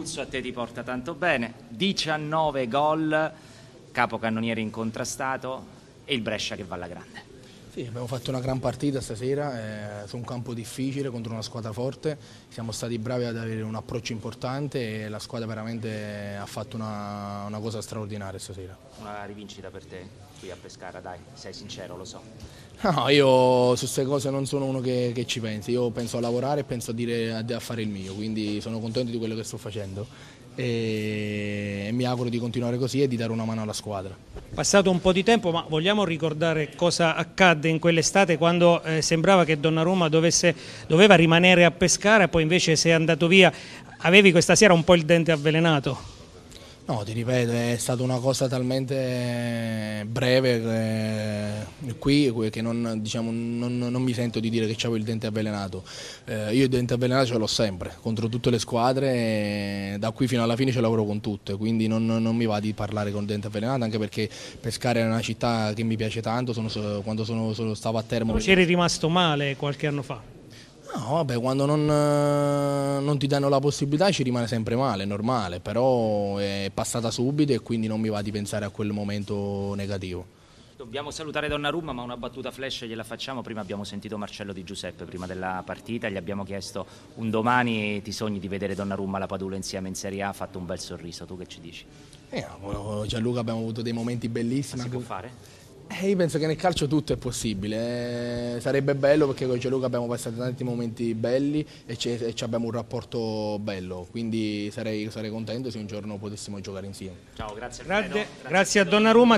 Abruzzo a te ti porta tanto bene, 19 gol, capocannoniere incontrastato e il Brescia che va alla grande. Sì, abbiamo fatto una gran partita stasera eh, su un campo difficile contro una squadra forte, siamo stati bravi ad avere un approccio importante e la squadra veramente ha fatto una, una cosa straordinaria stasera. Una rivincita per te qui a Pescara, dai, sei sincero, lo so. No, io su queste cose non sono uno che, che, ci pensi, io penso a lavorare e penso a, dire, a fare il mio, quindi sono contento di quello che sto facendo e mi auguro di continuare così e di dare una mano alla squadra. Passato un po' di tempo, ma vogliamo ricordare cosa accadde in quell'estate quando eh, sembrava che Donnarumma dovesse, doveva rimanere a pescare, poi invece sei andato via. Avevi questa sera un po' il dente avvelenato? No, ti ripeto, è stata una cosa talmente breve qui che non, diciamo, non, non mi sento di dire che avevo il dente avvelenato. Eh, io il dente avvelenato ce l'ho sempre, contro tutte le squadre, da qui fino alla fine ce lavoro con tutte, quindi non, non mi va di parlare con il dente avvelenato, anche perché Pescare è una città che mi piace tanto, sono, quando sono, sono, stavo a Termo... Però c'eri rimasto male qualche anno fa? No, vabbè, quando non, non, ti danno la possibilità ci rimane sempre male, è normale, però è passata subito e quindi non mi va di pensare a quel momento negativo. Dobbiamo salutare Donnarumma, ma una battuta flash gliela facciamo. Prima abbiamo sentito Marcello Di Giuseppe, prima della partita, gli abbiamo chiesto un domani ti sogni di vedere Donnarumma alla Padula insieme in Serie A, ha fatto un bel sorriso, tu che ci dici? Eh, oh, Gianluca abbiamo avuto dei momenti bellissimi. Ma si può fare? Eh, io penso che nel calcio tutto è possibile, eh, sarebbe bello perché con Gianluca abbiamo passato tanti momenti belli e, e abbiamo un rapporto bello, quindi sarei, sarei, contento se un giorno potessimo giocare insieme. Ciao, grazie. Grazie, grazie, grazie a Donnarumma.